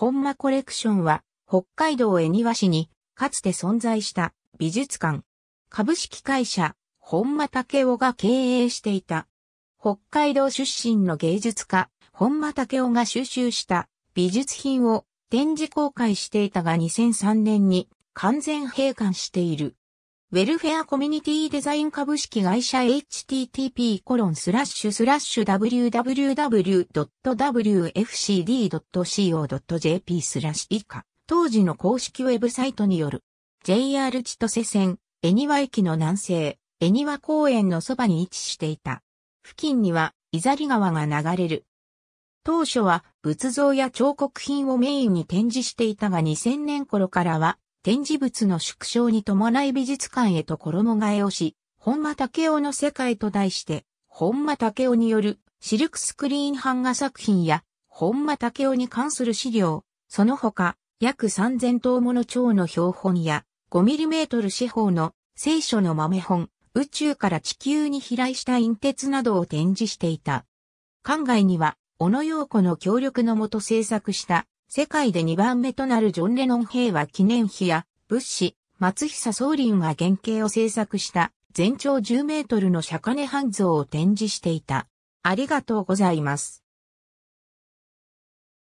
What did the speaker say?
本間コレクションは、北海道恵庭市に、かつて存在した美術館、株式会社、本間武雄が経営していた。北海道出身の芸術家、本間武雄が収集した美術品を展示公開していたが2003年に完全閉館している。ウェルフェアコミュニティデザイン株式会社 http://www.wfcd.co.jp コロンススララッッシシュスラッシュ以下当時の公式ウェブサイトによる JR 千歳線恵庭駅の南西恵庭公園のそばに位置していた付近にはイザリ川が流れる当初は仏像や彫刻品をメインに展示していたが2000年頃からは展示物の縮小に伴い美術館へと衣替えをし、本間武雄の世界と題して、本間武雄によるシルクスクリーン版画作品や、本間武雄に関する資料、その他、約3000頭もの蝶の標本や、5トル四方の聖書の豆本、宇宙から地球に飛来した隕鉄などを展示していた。館外には、小野洋子の協力のもと制作した世界で2番目となるジョン・レノン平和記念碑や、物資、松久総林が原型を制作した全長10メートルの釈迦涅槃像を展示していた。ありがとうございます。